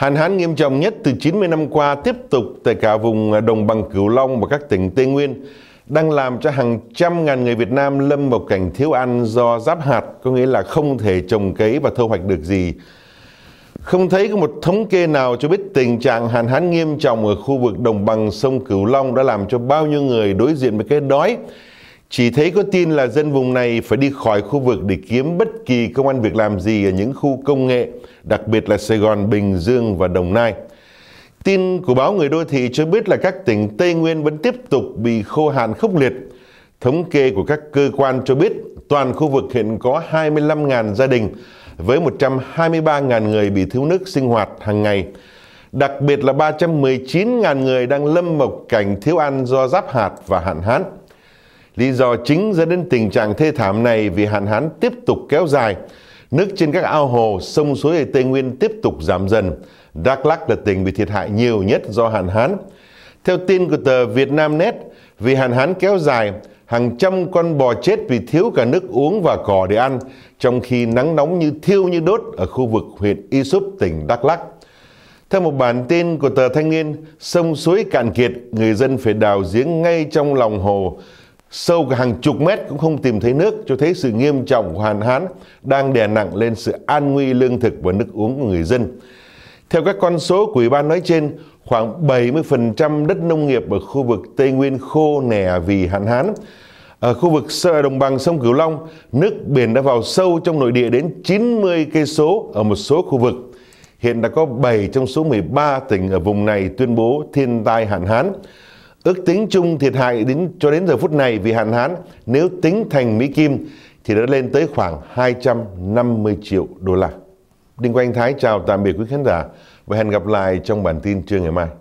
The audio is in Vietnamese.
Hạn hán nghiêm trọng nhất từ 90 năm qua tiếp tục tại cả vùng đồng bằng Cửu Long và các tỉnh Tây Nguyên đang làm cho hàng trăm ngàn người Việt Nam lâm vào cảnh thiếu ăn do giáp hạt, có nghĩa là không thể trồng cấy và thu hoạch được gì. Không thấy có một thống kê nào cho biết tình trạng hạn hán nghiêm trọng ở khu vực đồng bằng sông Cửu Long đã làm cho bao nhiêu người đối diện với cái đói chỉ thấy có tin là dân vùng này phải đi khỏi khu vực để kiếm bất kỳ công an việc làm gì ở những khu công nghệ, đặc biệt là Sài Gòn, Bình Dương và Đồng Nai. Tin của báo Người Đô Thị cho biết là các tỉnh Tây Nguyên vẫn tiếp tục bị khô hạn khốc liệt. Thống kê của các cơ quan cho biết toàn khu vực hiện có 25.000 gia đình với 123.000 người bị thiếu nước sinh hoạt hàng ngày. Đặc biệt là 319.000 người đang lâm mộc cảnh thiếu ăn do giáp hạt và hạn hán. Lý do chính dẫn đến tình trạng thê thảm này vì hạn hán tiếp tục kéo dài. Nước trên các ao hồ, sông suối ở Tây Nguyên tiếp tục giảm dần. Đắk Lắk là tỉnh bị thiệt hại nhiều nhất do hạn hán. Theo tin của tờ Việt Nam Net, vì hạn hán kéo dài, hàng trăm con bò chết vì thiếu cả nước uống và cỏ để ăn, trong khi nắng nóng như thiêu như đốt ở khu vực huyện Y Súp, tỉnh Đắk Lắk. Theo một bản tin của tờ Thanh niên, sông suối cạn kiệt, người dân phải đào giếng ngay trong lòng hồ, sâu cả hàng chục mét cũng không tìm thấy nước cho thấy sự nghiêm trọng của hạn hán đang đè nặng lên sự an nguy lương thực và nước uống của người dân. Theo các con số của Ủy ban nói trên, khoảng 70% đất nông nghiệp ở khu vực Tây Nguyên khô nẻ vì hạn hán. Ở khu vực đồng bằng sông Cửu Long, nước biển đã vào sâu trong nội địa đến 90 cây số ở một số khu vực. Hiện đã có 7 trong số 13 tỉnh ở vùng này tuyên bố thiên tai hạn hán. Ước tính chung thiệt hại đến cho đến giờ phút này vì hạn hán nếu tính thành Mỹ Kim thì đã lên tới khoảng 250 triệu đô la. Đinh Quang Thái chào tạm biệt quý khán giả và hẹn gặp lại trong bản tin trưa ngày mai.